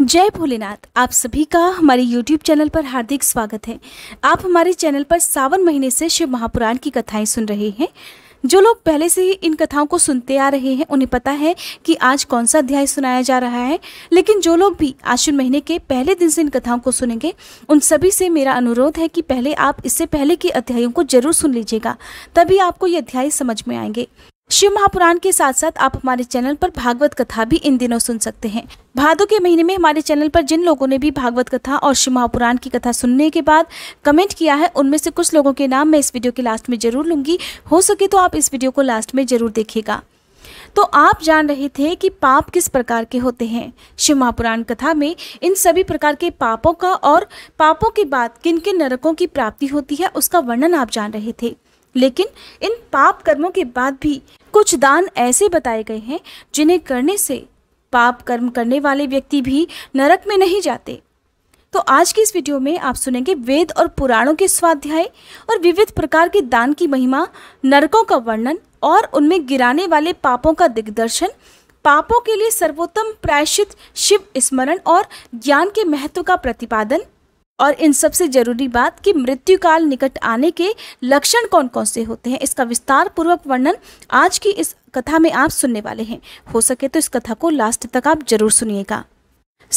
जय भोलेनाथ आप सभी का हमारे YouTube चैनल पर हार्दिक स्वागत है आप हमारे चैनल पर सावन महीने से शिव महापुराण की कथाएं सुन रहे हैं जो लोग पहले से ही इन कथाओं को सुनते आ रहे हैं उन्हें पता है कि आज कौन सा अध्याय सुनाया जा रहा है लेकिन जो लोग भी आश्विन महीने के पहले दिन से इन कथाओं को सुनेंगे उन सभी से मेरा अनुरोध है कि पहले आप इससे पहले के अध्यायों को जरूर सुन लीजिएगा तभी आपको ये अध्याय समझ में आएंगे शिव महापुराण के साथ साथ आप हमारे चैनल पर भागवत कथा भी इन दिनों सुन सकते हैं भादो के महीने में हमारे चैनल पर जिन लोगों ने भी भागवत कथा और शिव महापुराण की कथा सुनने के बाद कमेंट किया है उनमें से कुछ लोगों के नाम मैं इस वीडियो के लास्ट में जरूर लूंगी हो सके तो आप इस वीडियो को लास्ट में जरूर देखेगा तो आप जान रहे थे कि पाप किस प्रकार के होते हैं शिव महापुराण कथा में इन सभी प्रकार के पापों का और पापों के बाद किन किन नरकों की प्राप्ति होती है उसका वर्णन आप जान रहे थे लेकिन इन पाप कर्मों के बाद भी कुछ दान ऐसे बताए गए हैं जिन्हें करने से पाप कर्म करने वाले व्यक्ति भी नरक में नहीं जाते तो आज की इस वीडियो में आप सुनेंगे वेद और पुराणों के स्वाध्याय और विविध प्रकार के दान की महिमा नरकों का वर्णन और उनमें गिराने वाले पापों का दिग्दर्शन पापों के लिए सर्वोत्तम प्रायश्चित शिव स्मरण और ज्ञान के महत्व का प्रतिपादन और इन सबसे जरूरी बात कि मृत्यु काल निकट आने के लक्षण कौन कौन से होते हैं इसका विस्तार पूर्वक वर्णन आज की इस कथा में आप सुनने वाले हैं हो सके तो इस कथा को लास्ट तक आप जरूर सुनिएगा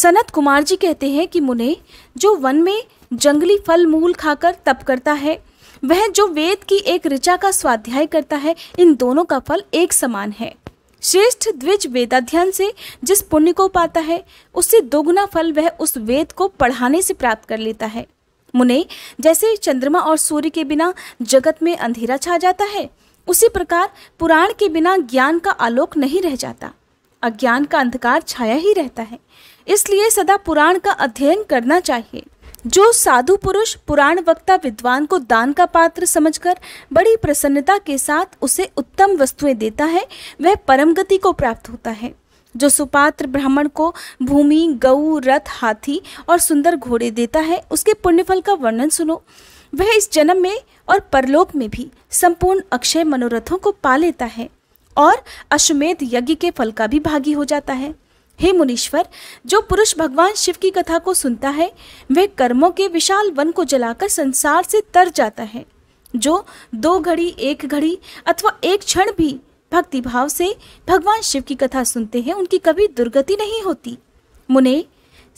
सनत कुमार जी कहते हैं कि मुने जो वन में जंगली फल मूल खाकर तप करता है वह जो वेद की एक ऋचा का स्वाध्याय करता है इन दोनों का फल एक समान है श्रेष्ठ द्विज वेदाध्ययन से जिस पुण्य को पाता है उससे दोगुना फल वह उस वेद को पढ़ाने से प्राप्त कर लेता है मुने जैसे चंद्रमा और सूर्य के बिना जगत में अंधेरा छा जाता है उसी प्रकार पुराण के बिना ज्ञान का आलोक नहीं रह जाता अज्ञान का अंधकार छाया ही रहता है इसलिए सदा पुराण का अध्ययन करना चाहिए जो साधु पुरुष पुराण वक्ता विद्वान को दान का पात्र समझकर बड़ी प्रसन्नता के साथ उसे उत्तम वस्तुएं देता है वह परम गति को प्राप्त होता है जो सुपात्र ब्राह्मण को भूमि गऊ रथ हाथी और सुंदर घोड़े देता है उसके पुण्यफल का वर्णन सुनो वह इस जन्म में और परलोक में भी संपूर्ण अक्षय मनोरथों को पा लेता है और अश्वमेध यज्ञ के फल का भी भागी हो जाता है हे मुनीश्वर जो पुरुष भगवान शिव की कथा को सुनता है वह कर्मों के विशाल वन को जलाकर संसार से तर जाता है जो दो घड़ी एक घड़ी अथवा एक क्षण भी भक्ति भाव से भगवान शिव की कथा सुनते हैं उनकी कभी दुर्गति नहीं होती मुने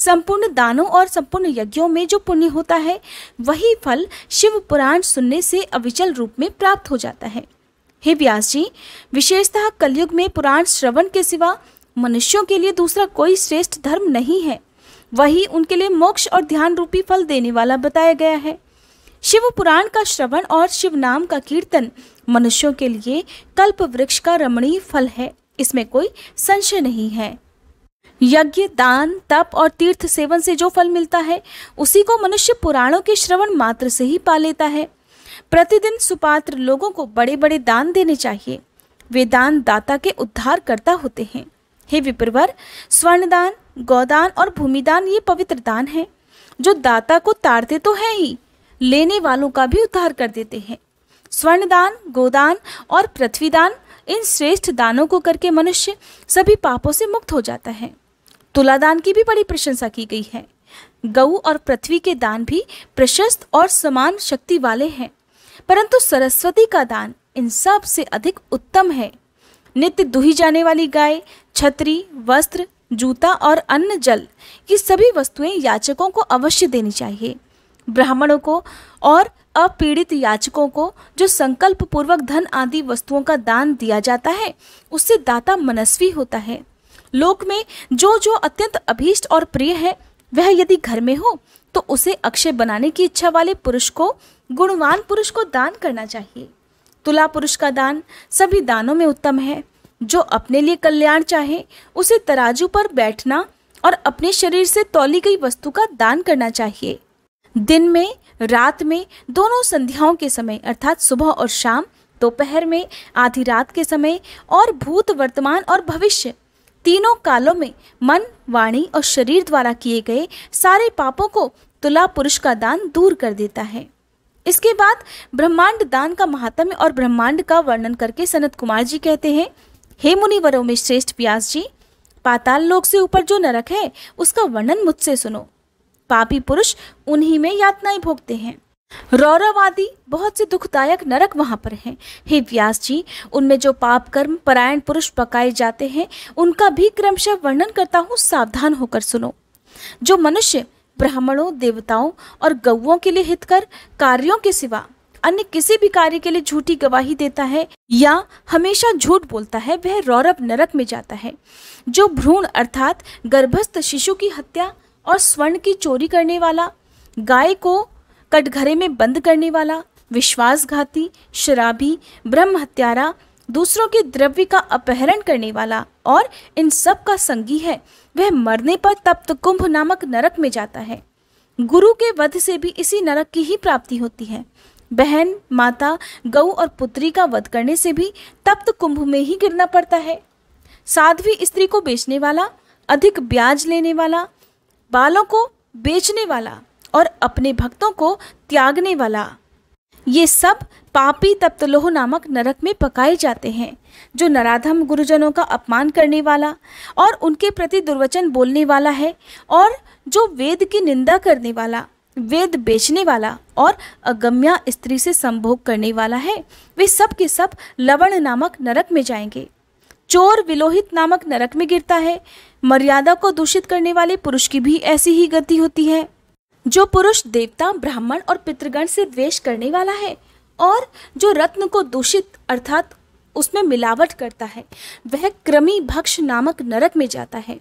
संपूर्ण दानों और संपूर्ण यज्ञों में जो पुण्य होता है वही फल शिव पुराण सुनने से अविचल रूप में प्राप्त हो जाता है हे व्यास जी विशेषतः कलयुग में पुराण श्रवण के सिवा मनुष्यों के लिए दूसरा कोई श्रेष्ठ धर्म नहीं है वही उनके लिए मोक्ष और ध्यान रूपी फल देने वाला बताया गया है शिव पुराण का श्रवण और शिव नाम का कीर्तन मनुष्यों के लिए कल्प वृक्ष का रमणीय फल है इसमें कोई संशय नहीं है यज्ञ दान तप और तीर्थ सेवन से जो फल मिलता है उसी को मनुष्य पुराणों के श्रवण मात्र से ही पा लेता है प्रतिदिन सुपात्र लोगों को बड़े बड़े दान देने चाहिए वे दान दाता के उद्धार करता होते हैं हे विप्रवर स्वर्णदान गोदान और भूमिदान ये पवित्र दान है जो दाता को तारते तो है ही लेने वालों का भी उद्धार कर देते हैं स्वर्णदान गोदान और पृथ्वीदान इन श्रेष्ठ दानों को करके मनुष्य सभी पापों से मुक्त हो जाता है तुलादान की भी बड़ी प्रशंसा की गई है गऊ और पृथ्वी के दान भी प्रशस्त और समान शक्ति वाले हैं परंतु सरस्वती का दान इन सब से अधिक उत्तम है नित्य दुही जाने वाली गाय छतरी वस्त्र जूता और अन्न जल ये सभी वस्तुएं याचकों को अवश्य देनी चाहिए ब्राह्मणों को और अपीड़ित याचकों को जो संकल्प पूर्वक धन आदि वस्तुओं का दान दिया जाता है उससे दाता मनस्वी होता है लोक में जो जो अत्यंत अभीष्ट और प्रिय है वह यदि घर में हो तो उसे अक्षय बनाने की इच्छा वाले पुरुष को गुणवान पुरुष को दान करना चाहिए तुला पुरुष का दान सभी दानों में उत्तम है जो अपने लिए कल्याण चाहे उसे तराजू पर बैठना और अपने शरीर से तौली गई वस्तु का दान करना चाहिए दिन में रात में दोनों संध्याओं के समय अर्थात सुबह और शाम दोपहर में आधी रात के समय और भूत वर्तमान और भविष्य तीनों कालों में मन वाणी और शरीर द्वारा किए गए सारे पापों को तुला पुरुष का दान दूर कर देता है इसके बाद ब्रह्मांड दान का महात्म्य और ब्रह्मांड का वर्णन करके सनत कुमार जी कहते हैं हे मुनिवरों में श्रेष्ठ व्यास जी पाताल लोक से ऊपर जो नरक है उसका वर्णन मुझसे सुनो पापी पुरुष उन्हीं में यातनाएं भोगते हैं रौरव आदि बहुत से दुखदायक नरक वहां पर हैं हे व्यास जी उनमें जो पाप कर्म परायण पुरुष पकाए जाते हैं उनका भी क्रमशः वर्णन करता हूँ सावधान होकर सुनो जो मनुष्य ब्राह्मणों देवताओं और गौओं के लिए हितकर कार्यों के सिवा अन्य किसी भी कार्य के लिए झूठी गवाही देता है या हमेशा झूठ बोलता है वह रौरव नरक में जाता है जो भ्रूण अर्थात गर्भस्थ शिशु की हत्या और स्वर्ण की चोरी करने वाला गाय को कटघरे में बंद करने वाला विश्वासघाती शराबी ब्रह्म हत्यारा दूसरों के द्रव्य का अपहरण करने वाला और इन सब का संगी है वह मरने पर तप्त कुंभ नामक नरक में जाता है गुरु के वध से भी इसी नरक की ही प्राप्ति होती है बहन माता गऊ और पुत्री का वध करने से भी तप्त कुंभ में ही गिरना पड़ता है साध्वी स्त्री को बेचने वाला अधिक ब्याज लेने वाला बालों को बेचने वाला और अपने भक्तों को त्यागने वाला ये सब पापी तप्तलोह नामक नरक में पकाए जाते हैं जो नराधम गुरुजनों का अपमान करने वाला और उनके प्रति दुर्वचन बोलने वाला है और जो वेद की निंदा करने वाला वेद बेचने वाला और अगम्या स्त्री से संभोग करने वाला है वे सब के सब लवण नामक नरक में जाएंगे चोर विलोहित नामक नरक में गिरता है मर्यादा को दूषित करने वाले पुरुष की भी ऐसी ही गति होती है जो पुरुष देवता ब्राह्मण और पितृगण से द्वेष करने वाला है और जो रत्न को दूषित अर्थात उसमें मिलावट करता है वह क्रमी भक्ष नामक नरक में जाता है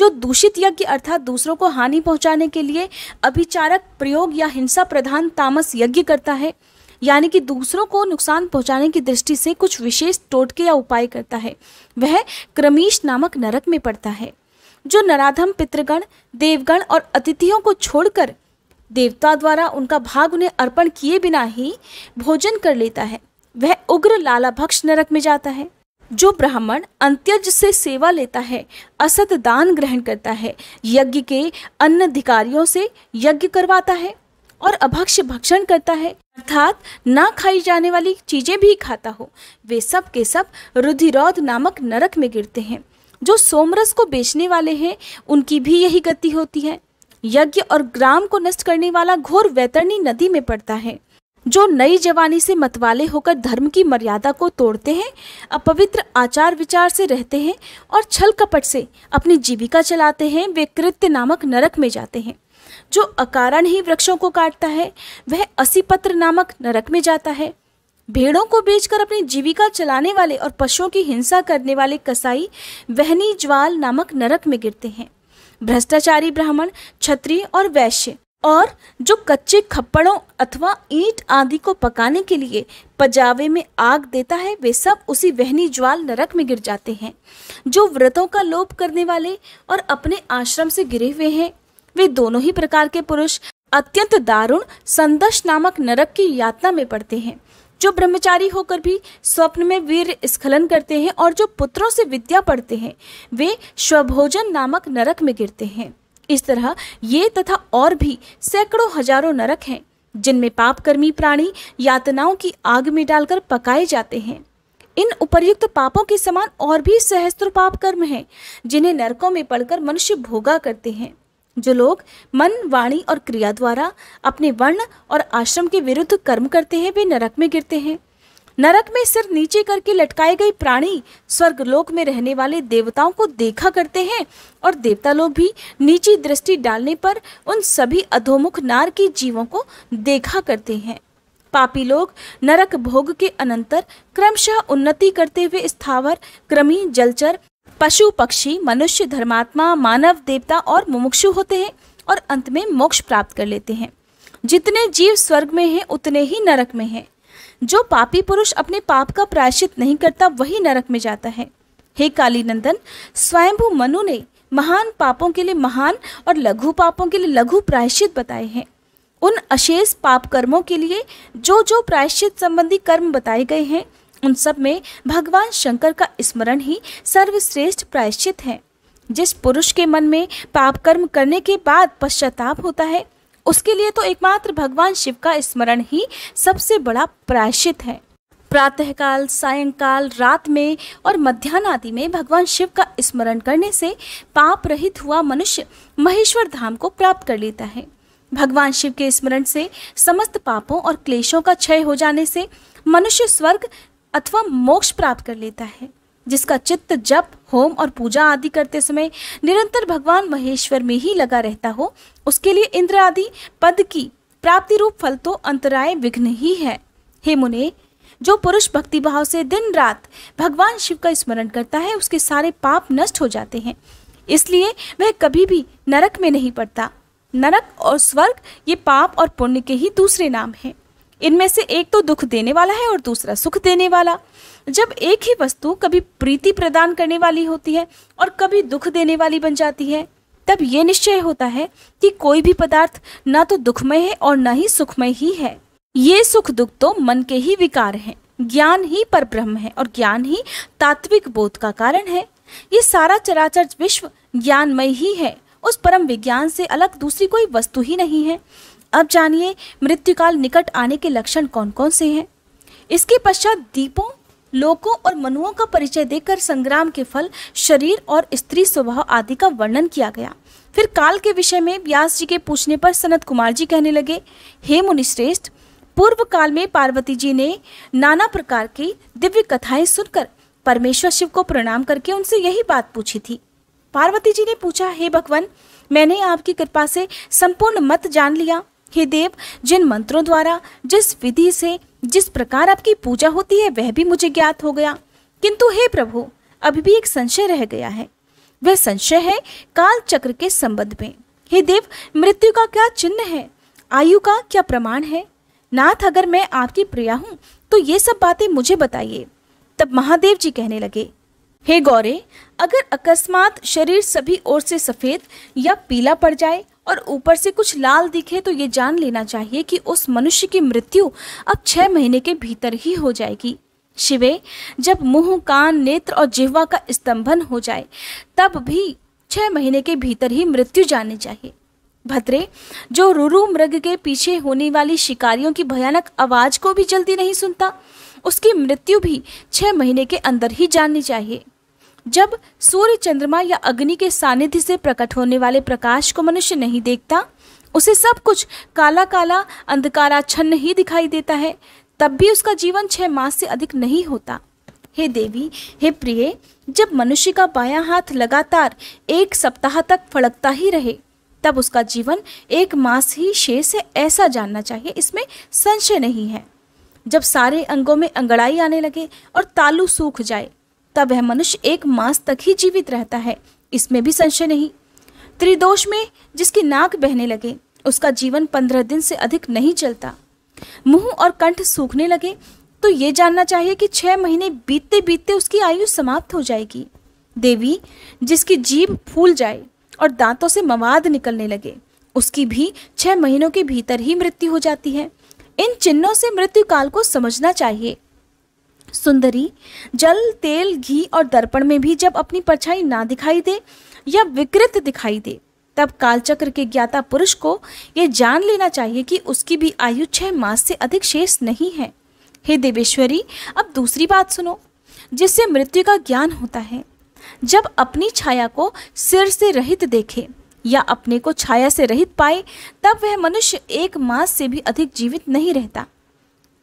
जो दूषित यज्ञ अर्थात दूसरों को हानि पहुंचाने के लिए अभिचारक प्रयोग या हिंसा प्रधान तामस यज्ञ करता है यानी कि दूसरों को नुकसान पहुंचाने की दृष्टि से कुछ विशेष टोटके या उपाय करता है वह क्रमीश नामक नरक में पड़ता है जो नराधम पितृगण देवगण और अतिथियों को छोड़कर देवता द्वारा उनका भाग उन्हें अर्पण किए बिना ही भोजन कर लेता है वह उग्र लाला भक्ष नरक में जाता है जो ब्राह्मण अंत्यज से सेवा लेता है असत दान ग्रहण करता है यज्ञ के अन्य अधिकारियों से यज्ञ करवाता है और अभक्ष भक्षण करता है अर्थात ना खाई जाने वाली चीजें भी खाता हो वे सब के सब रुधिरौद नामक नरक में गिरते हैं जो सोमरस को बेचने वाले हैं उनकी भी यही गति होती है यज्ञ और ग्राम को नष्ट करने वाला घोर वैतरणी नदी में पड़ता है जो नई जवानी से मतवाले होकर धर्म की मर्यादा को तोड़ते हैं अपवित्र आचार विचार से रहते हैं और छल कपट से अपनी जीविका चलाते हैं वे कृत्य नामक नरक में जाते हैं जो अकारण ही वृक्षों को काटता है वह असीपत्र नामक नरक में जाता है भेड़ों को बेचकर अपनी जीविका चलाने वाले और पशुओं की हिंसा करने वाले कसाई वहनी ज्वाल नामक नरक में गिरते हैं भ्रष्टाचारी ब्राह्मण क्षत्रिय और वैश्य और जो कच्चे खप्पड़ों अथवा ईंट आदि को पकाने के लिए पजावे में आग देता है वे सब उसी वहनी ज्वाल नरक में गिर जाते हैं जो व्रतों का लोप करने वाले और अपने आश्रम से गिरे हुए हैं वे दोनों ही प्रकार के पुरुष अत्यंत दारुण संदश नामक नरक की यातना में पड़ते हैं जो ब्रह्मचारी होकर भी स्वप्न में वीर स्खलन करते हैं और जो पुत्रों से विद्या पढ़ते हैं वे स्वभोजन नामक नरक में गिरते हैं इस तरह ये तथा और भी सैकड़ों हजारों नरक हैं जिनमें पापकर्मी प्राणी यातनाओं की आग में डालकर पकाए जाते हैं इन उपर्युक्त पापों के समान और भी सहस्त्र पाप कर्म हैं जिन्हें नरकों में पड़कर मनुष्य भोगा करते हैं जो लोग मन वाणी और क्रिया द्वारा अपने वर्ण और आश्रम के विरुद्ध कर्म करते हैं वे नरक में गिरते हैं नरक में सिर नीचे करके लटकाए गए प्राणी स्वर्गलोक में रहने वाले देवताओं को देखा करते हैं और देवता लोग भी नीची दृष्टि डालने पर उन सभी अधोमुख नार के जीवों को देखा करते हैं पापी लोग नरक भोग के अनंतर क्रमशः उन्नति करते हुए स्थावर क्रमी जलचर पशु पक्षी मनुष्य धर्मात्मा मानव देवता और मुमुक्षु होते हैं और अंत में मोक्ष प्राप्त कर लेते हैं जितने जीव स्वर्ग में हैं उतने ही नरक में हैं जो पापी पुरुष अपने पाप का प्रायश्चित नहीं करता वही नरक में जाता है हे काली नंदन स्वयंभू मनु ने महान पापों के लिए महान और लघु पापों के लिए लघु प्रायश्चित बताए हैं उन अशेष पाप कर्मों के लिए जो जो प्रायश्चित संबंधी कर्म बताए गए हैं उन सब में भगवान शंकर का स्मरण ही सर्वश्रेष्ठ प्रायश्चित है जिस पुरुष के मन में पाप कर्म करने के बाद पश्चाताप होता है उसके लिए तो एकमात्र भगवान शिव का स्मरण ही सबसे बड़ा प्रायश्चित है प्रातःकाल सायंकाल रात में और मध्यान्ह आदि में भगवान शिव का स्मरण करने से पाप रहित हुआ मनुष्य महेश्वर धाम को प्राप्त कर लेता है भगवान शिव के स्मरण से समस्त पापों और क्लेशों का क्षय हो जाने से मनुष्य स्वर्ग अथवा मोक्ष प्राप्त कर लेता है जिसका चित्त जप होम और पूजा आदि करते समय निरंतर भगवान महेश्वर में ही लगा रहता हो उसके लिए इंद्र आदि पद की प्राप्ति रूप फल तो अंतराय विघ्न ही है हे मुने जो पुरुष भक्ति भाव से दिन रात भगवान शिव का स्मरण करता है उसके सारे पाप नष्ट हो जाते हैं इसलिए वह कभी भी नरक में नहीं पड़ता नरक और स्वर्ग ये पाप और पुण्य के ही दूसरे नाम हैं इनमें से एक तो दुख देने वाला है और दूसरा सुख देने वाला जब एक ही वस्तु कभी प्रीति प्रदान करने वाली होती है और कभी दुख देने वाली बन जाती है तब ये निश्चय होता है कि कोई भी पदार्थ ना तो दुखमय है और ना ही सुखमय ही है ये सुख दुख तो मन के ही विकार हैं ज्ञान ही पर ब्रह्म है और ज्ञान ही तात्विक बोध का कारण है ये सारा चराचर विश्व ज्ञानमय ही है उस परम विज्ञान से अलग दूसरी कोई वस्तु ही नहीं है अब जानिए मृत्युकाल निकट आने के लक्षण कौन कौन से हैं इसके पश्चात दीपों लोकों और मनुओं का परिचय देकर संग्राम के फल शरीर और स्त्री स्वभाव आदि का वर्णन किया गया फिर काल के विषय में व्यास जी के पूछने पर सनत कुमार जी कहने लगे हे मुनिश्रेष्ठ पूर्व काल में पार्वती जी ने नाना प्रकार की दिव्य कथाएं सुनकर परमेश्वर शिव को प्रणाम करके उनसे यही बात पूछी थी पार्वती जी ने पूछा हे भगवान मैंने आपकी कृपा से संपूर्ण मत जान लिया हे देव जिन मंत्रों द्वारा जिस विधि से जिस प्रकार आपकी पूजा होती है वह भी मुझे ज्ञात हो गया किंतु हे प्रभु अभी भी एक संशय रह गया है वह संशय है काल चक्र के संबंध में हे देव मृत्यु का क्या चिन्ह है आयु का क्या प्रमाण है नाथ अगर मैं आपकी प्रिया हूँ तो ये सब बातें मुझे बताइए तब महादेव जी कहने लगे हे गौरे अगर अकस्मात शरीर सभी ओर से सफ़ेद या पीला पड़ जाए और ऊपर से कुछ लाल दिखे तो ये जान लेना चाहिए कि उस मनुष्य की मृत्यु अब छः महीने के भीतर ही हो जाएगी शिवे जब मुंह कान नेत्र और जिह्वा का स्तंभन हो जाए तब भी छह महीने के भीतर ही मृत्यु जानी चाहिए भद्रे जो रुरु मृग के पीछे होने वाली शिकारियों की भयानक आवाज़ को भी जल्दी नहीं सुनता उसकी मृत्यु भी छः महीने के अंदर ही जाननी चाहिए जब सूर्य चंद्रमा या अग्नि के सानिध्य से प्रकट होने वाले प्रकाश को मनुष्य नहीं देखता उसे सब कुछ काला काला अंधकाराच्छन्न ही दिखाई देता है तब भी उसका जीवन छः मास से अधिक नहीं होता हे देवी हे प्रिय जब मनुष्य का बायां हाथ लगातार एक सप्ताह तक फड़कता ही रहे तब उसका जीवन एक मास ही शेष है ऐसा जानना चाहिए इसमें संशय नहीं है जब सारे अंगों में अंगड़ाई आने लगे और तालू सूख जाए तब वह मनुष्य एक मास तक ही जीवित रहता है इसमें भी संशय नहीं त्रिदोष में जिसकी नाक बहने लगे उसका जीवन पंद्रह दिन से अधिक नहीं चलता मुंह और कंठ सूखने लगे तो ये जानना चाहिए कि छह महीने बीतते बीतते उसकी आयु समाप्त हो जाएगी देवी जिसकी जीभ फूल जाए और दांतों से मवाद निकलने लगे उसकी भी छह महीनों के भीतर ही मृत्यु हो जाती है इन चिन्हों से मृत्यु काल को समझना चाहिए सुंदरी जल तेल घी और दर्पण में भी जब अपनी परछाई ना दिखाई दे या विकृत दिखाई दे तब कालचक्र के ज्ञाता पुरुष को ये जान लेना चाहिए कि उसकी भी आयु छह मास से अधिक शेष नहीं है हे देवेश्वरी अब दूसरी बात सुनो जिससे मृत्यु का ज्ञान होता है जब अपनी छाया को सिर से रहित देखे या अपने को छाया से रहित पाए तब वह मनुष्य एक मास से भी अधिक जीवित नहीं रहता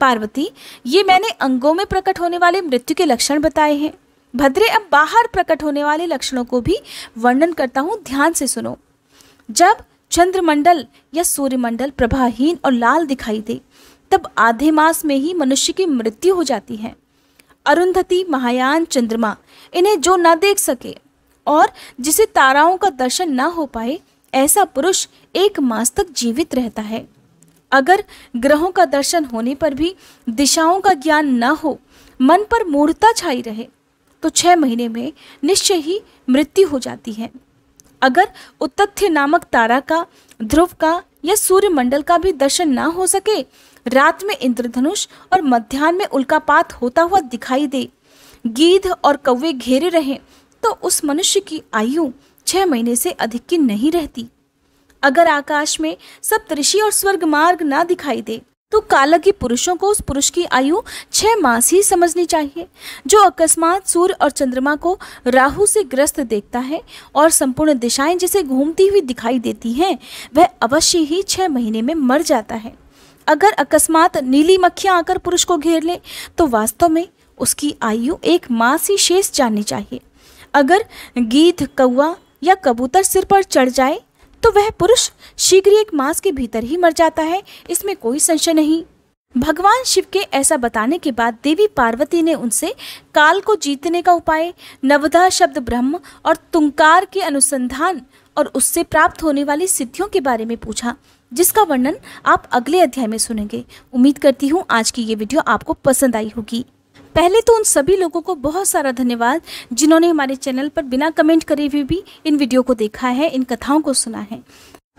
पार्वती ये मैंने अंगों में प्रकट होने वाले मृत्यु के लक्षण बताए हैं भद्रे अब बाहर प्रकट होने वाले लक्षणों को भी वर्णन करता हूँ ध्यान से सुनो जब चंद्रमंडल या सूर्यमंडल प्रभाहीन और लाल दिखाई दे तब आधे मास में ही मनुष्य की मृत्यु हो जाती है अरुंधति महायान चंद्रमा इन्हें जो ना देख सके और जिसे ताराओं का दर्शन ना हो पाए ऐसा पुरुष एक मास तक जीवित रहता है अगर ग्रहों का दर्शन होने पर भी दिशाओं का ज्ञान न हो मन पर मूर्ता छाई रहे तो छह महीने में निश्चय ही मृत्यु हो जाती है अगर उत्तथ्य नामक तारा का ध्रुव का या सूर्यमंडल का भी दर्शन ना हो सके रात में इंद्रधनुष और मध्यान्ह में उल्कापात होता हुआ दिखाई दे गीध और कौवे घेरे रहे तो उस मनुष्य की आयु छह महीने से अधिक की नहीं रहती अगर आकाश में सब ऋषि और स्वर्ग मार्ग ना दिखाई दे तो कालज्ञ पुरुषों को उस पुरुष की आयु छह मास ही समझनी चाहिए जो अकस्मात सूर्य और चंद्रमा को राहु से ग्रस्त देखता है और संपूर्ण दिशाएं जिसे घूमती हुई दिखाई देती हैं वह अवश्य ही छह महीने में मर जाता है अगर अकस्मात नीली मक्खियां आकर पुरुष को घेर ले तो वास्तव में उसकी आयु एक मास ही शेष जाननी चाहिए अगर गीत कौआ या कबूतर सिर पर चढ़ जाए तो वह पुरुष शीघ्र ही एक मास के भीतर ही मर जाता है इसमें कोई संशय नहीं भगवान शिव के ऐसा बताने के बाद देवी पार्वती ने उनसे काल को जीतने का उपाय नवधा शब्द ब्रह्म और तुंकार के अनुसंधान और उससे प्राप्त होने वाली सिद्धियों के बारे में पूछा जिसका वर्णन आप अगले अध्याय में सुनेंगे उम्मीद करती हूँ आज की ये वीडियो आपको पसंद आई होगी पहले तो उन सभी लोगों को बहुत सारा धन्यवाद जिन्होंने हमारे चैनल पर बिना कमेंट करे हुए भी इन वीडियो को देखा है इन कथाओं को सुना है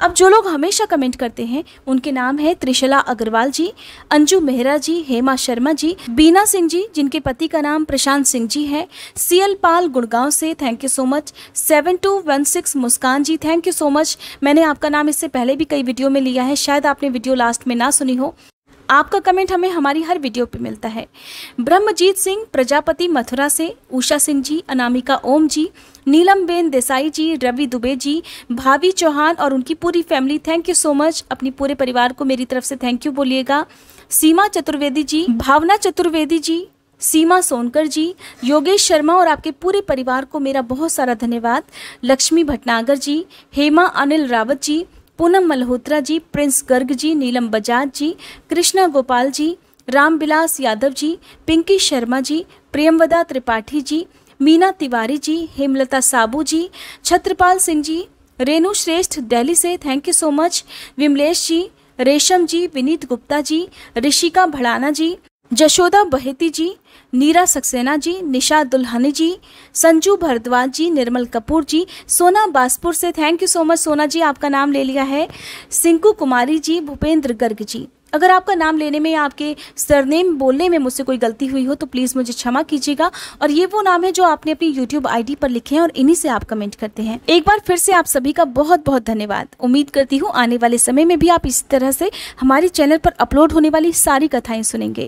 अब जो लोग हमेशा कमेंट करते हैं उनके नाम है त्रिशला अग्रवाल जी अंजू मेहरा जी हेमा शर्मा जी बीना सिंह जी जिनके पति का नाम प्रशांत सिंह जी है सीएल पाल गुड़गांव से thank you so much seven two one six Muskan ji thank you so much मैंने आपका नाम इससे पहले भी कई वीडियो में लिया है शायद आपने वीडियो लास्ट में ना सुनी हो आपका कमेंट हमें हमारी हर वीडियो पे मिलता है ब्रह्मजीत सिंह प्रजापति मथुरा से उषा सिंह जी अनामिका ओम जी नीलम बेन देसाई जी रवि दुबे जी भाभी चौहान और उनकी पूरी family thank you so much अपनी पूरे परिवार को मेरी तरफ से थैंक यू बोलिएगा सीमा चतुर्वेदी जी भावना चतुर्वेदी जी सीमा सोनकर जी योगेश शर्मा और आपके पूरे परिवार को मेरा बहुत सारा धन्यवाद लक्ष्मी भटनागर जी हेमा अनिल रावत जी पूनम मल्होत्रा जी प्रिंस गर्ग जी नीलम बजाज जी कृष्णा गोपाल जी रामविलास यादव जी पिंकी शर्मा जी प्रेमवदा त्रिपाठी जी मीना तिवारी जी हेमलता साबू जी छत्रपाल सिंह जी रेणु श्रेष्ठ दिल्ली से thank you so much Vimlesh ji Resham ji Vineet Gupta जी ऋषिका भड़ाना जी जशोदा बहेती जी नीरा सक्सेना जी निशा दुल्हनी जी संजू भरद्वाज जी निर्मल कपूर जी सोना बासपुर से थैंक यू सो मच सोना जी आपका नाम ले लिया है सिंकू कुमारी जी भूपेंद्र गर्ग जी अगर आपका नाम लेने में या आपके सरनेम बोलने में मुझसे कोई गलती हुई हो तो प्लीज़ मुझे क्षमा कीजिएगा और ये वो नाम है जो आपने अपनी यूट्यूब आईडी पर लिखे हैं और इन्हीं से आप कमेंट करते हैं एक बार फिर से आप सभी का बहुत बहुत धन्यवाद उम्मीद करती हूँ आने वाले समय में भी आप इसी तरह से हमारे चैनल पर अपलोड होने वाली सारी कथाएं सुनेंगे